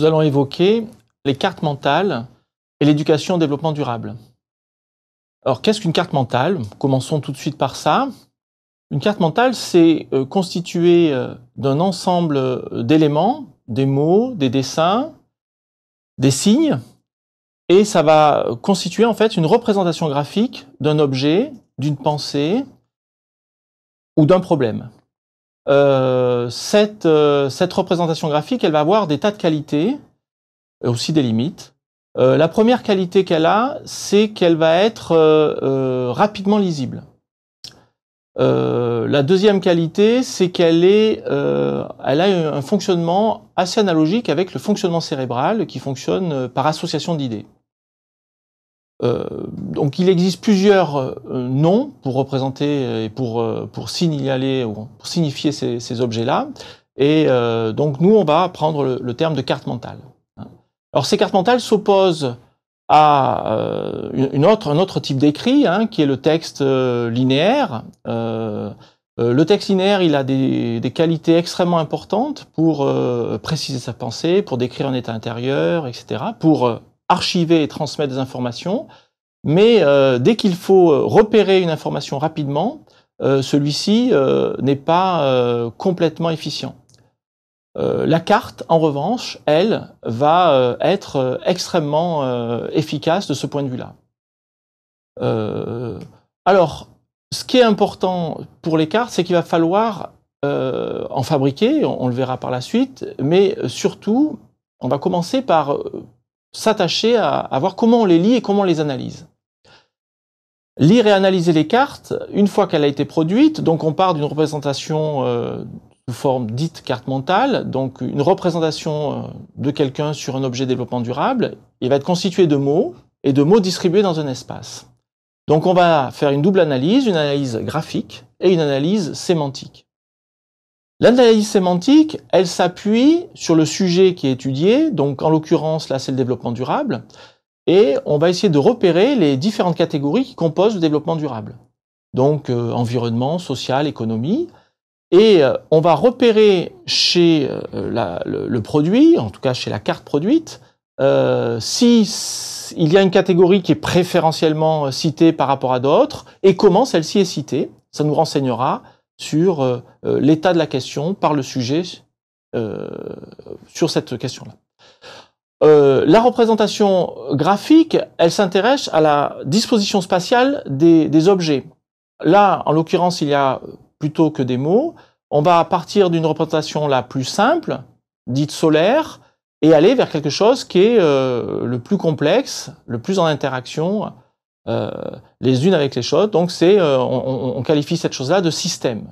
nous allons évoquer les cartes mentales et l'éducation au développement durable. Alors, qu'est-ce qu'une carte mentale Commençons tout de suite par ça. Une carte mentale, c'est euh, constituée euh, d'un ensemble euh, d'éléments, des mots, des dessins, des signes, et ça va constituer en fait une représentation graphique d'un objet, d'une pensée ou d'un problème. Euh, euh, cette, représentation graphique, elle va avoir des tas de qualités, aussi des limites. Euh, la première qualité qu'elle a, c'est qu'elle va être rapidement lisible. la deuxième qualité, c'est qu'elle est, elle a un fonctionnement assez analogique avec le fonctionnement cérébral qui fonctionne par association d'idées. Euh, donc il existe plusieurs euh, noms pour représenter euh, et pour, pour ou signifier ces, objets-là. Et donc nous, on va prendre le, terme de carte mentale. Hein. Alors ces cartes mentales s'opposent à une autre, un autre type d'écrit, hein, qui est le texte linéaire. le texte linéaire, il a des, des qualités extrêmement importantes pour préciser sa pensée, pour décrire un état intérieur, etc., pour archiver et transmettre des informations, mais euh, dès qu'il faut euh, repérer une information rapidement, euh, celui-ci n'est pas complètement efficient. la carte, en revanche, elle, va être extrêmement efficace de ce point de vue-là. alors, ce qui est important pour les cartes, c'est qu'il va falloir en fabriquer, on le verra par la suite, mais surtout, on va commencer par s'attacher à, voir comment on les lit et comment on les analyse. Lire et analyser les cartes, une fois qu'elle a été produite, donc on part d'une représentation euh, sous forme dite carte mentale, donc une représentation euh, de quelqu'un sur un objet développement durable, il va être constitué de mots et de mots distribués dans un espace. Donc on va faire une double analyse, une analyse graphique et une analyse sémantique. L'analyse sémantique, elle s'appuie sur le sujet qui est étudié, donc en l'occurrence là c'est le développement durable, et on va essayer de repérer les différentes catégories qui composent le développement durable. Donc euh, environnement, social, économie, et euh, on va repérer chez euh, le, produit, en tout cas chez la carte produite, s'il y a une catégorie qui est préférentiellement citée par rapport à d'autres et comment celle-ci est citée. Ça nous renseignera sur euh, euh, l'état de la question par le sujet euh, sur cette question-là. la représentation graphique, elle s'intéresse à la disposition spatiale des, objets. Là, en l'occurrence, il y a plutôt que des mots. On va partir d'une représentation la plus simple, dite solaire, et aller vers quelque chose qui est le plus complexe, le plus en interaction euh, les unes avec les autres. Donc c'est, euh, on, qualifie cette chose-là de système.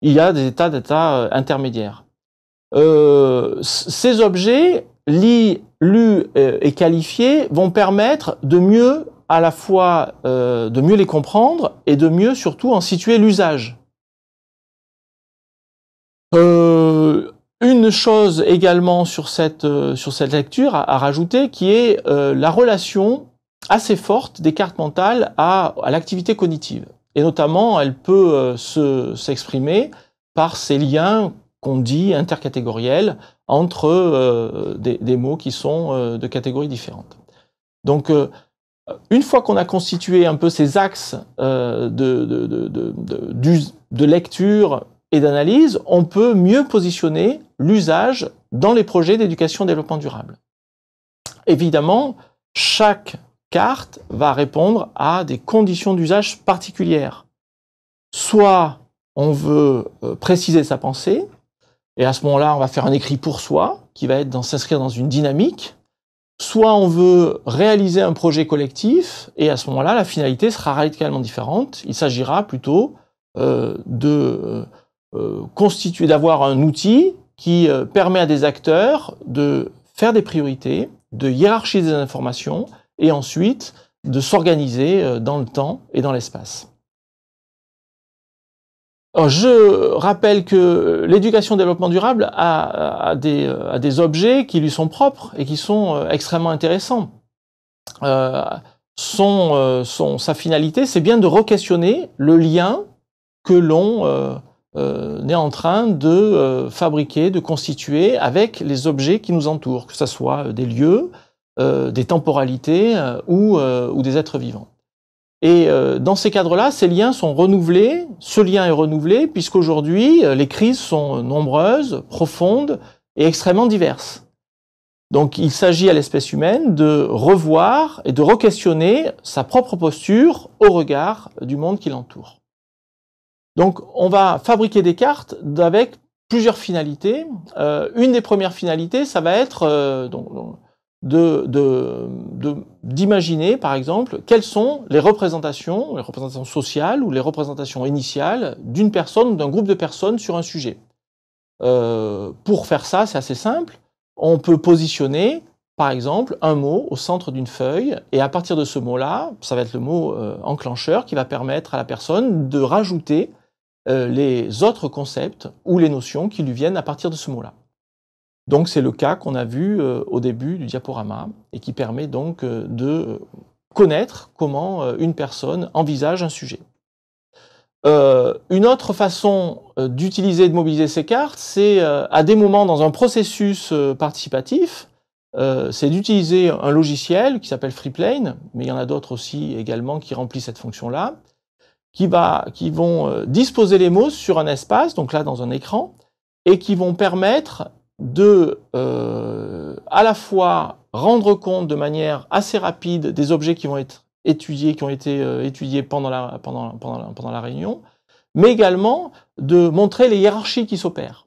Il y a des états d'états euh, intermédiaires. ces objets lits, lus et qualifiés vont permettre de mieux à la fois de mieux les comprendre et de mieux surtout en situer l'usage. une chose également sur cette, lecture à rajouter qui est la relation assez forte des cartes mentales à, l'activité cognitive. Et notamment, elle peut euh, s'exprimer par ces liens qu'on dit intercatégoriels entre euh, des, mots qui sont euh, de catégories différentes. Donc, une fois qu'on a constitué un peu ces axes de, de, lecture et d'analyse, on peut mieux positionner l'usage dans les projets d'éducation et développement durable. Évidemment, chaque carte va répondre à des conditions d'usage particulières. Soit on veut euh, préciser sa pensée, et à ce moment-là, on va faire un écrit pour soi, qui va être dans s'inscrire dans une dynamique. Soit on veut réaliser un projet collectif, et à ce moment-là, la finalité sera radicalement différente. Il s'agira plutôt euh, de euh, constituer, d'avoir un outil qui permet à des acteurs de faire des priorités, de hiérarchiser des informations, et ensuite de s'organiser euh, dans le temps et dans l'espace. je rappelle que l'éducation au développement durable euh, a, des, objets qui lui sont propres et qui sont euh, extrêmement intéressants. sa finalité, c'est bien de re le lien que l'on est en train de fabriquer, de constituer avec les objets qui nous entourent, que ce soit des lieux, euh, des temporalités euh, euh, ou, des êtres vivants. Et dans ces cadres-là, ces liens sont renouvelés, ce lien est renouvelé, puisqu'aujourd'hui, les crises sont nombreuses, profondes et extrêmement diverses. Donc il s'agit à l'espèce humaine de revoir et de re-questionner sa propre posture au regard du monde qui l'entoure. Donc on va fabriquer des cartes avec plusieurs finalités. une des premières finalités, ça va être d'imaginer, de, de, par exemple, quelles sont les représentations, les représentations sociales ou les représentations initiales d'une personne ou d'un groupe de personnes sur un sujet. Euh, pour faire ça, c'est assez simple. On peut positionner, par exemple, un mot au centre d'une feuille, et à partir de ce mot-là, ça va être le mot euh, enclencheur qui va permettre à la personne de rajouter euh, les autres concepts ou les notions qui lui viennent à partir de ce mot-là. Donc c'est le cas qu'on a vu euh, au début du diaporama et qui permet donc euh, de connaître comment euh, une personne envisage un sujet. une autre façon d'utiliser et de mobiliser ces cartes, c'est à des moments dans un processus participatif, c'est d'utiliser un logiciel qui s'appelle Freeplane, mais il y en a d'autres aussi également qui remplissent cette fonction-là, qui, qui vont disposer les mots sur un espace, donc là dans un écran, et qui vont permettre de euh, à la fois rendre compte de manière assez rapide des objets qui vont être étudiés, qui ont été euh, étudiés pendant la, réunion, mais également de montrer les hiérarchies qui s'opèrent.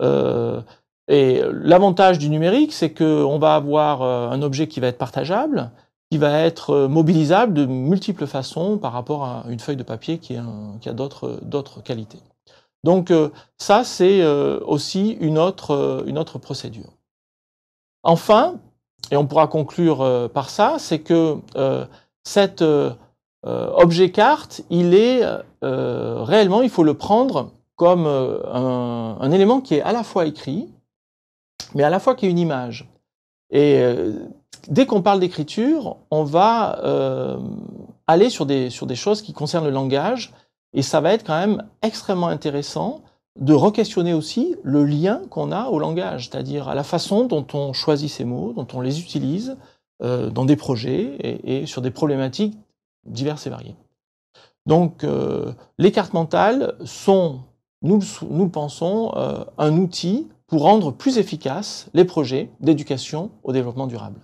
Euh, et l'avantage du numérique, c'est qu'on va avoir un objet qui va être partageable, qui va être mobilisable de multiples façons par rapport à une feuille de papier qui a d'autres qualités. Donc euh, ça, c'est euh, aussi euh, une autre, procédure. Enfin, et on pourra conclure par ça, c'est que cet objet carte, il est réellement, il faut le prendre comme un, élément qui est à la fois écrit, mais à la fois qui est une image. Et dès qu'on parle d'écriture, on va aller sur des choses qui concernent le langage et ça va être quand même extrêmement intéressant de re-questionner aussi le lien qu'on a au langage, c'est-à-dire à la façon dont on choisit ces mots, dont on les utilise euh, dans des projets et, sur des problématiques diverses et variées. Donc euh, les cartes mentales sont, nous, pensons, euh, un outil pour rendre plus efficaces les projets d'éducation au développement durable.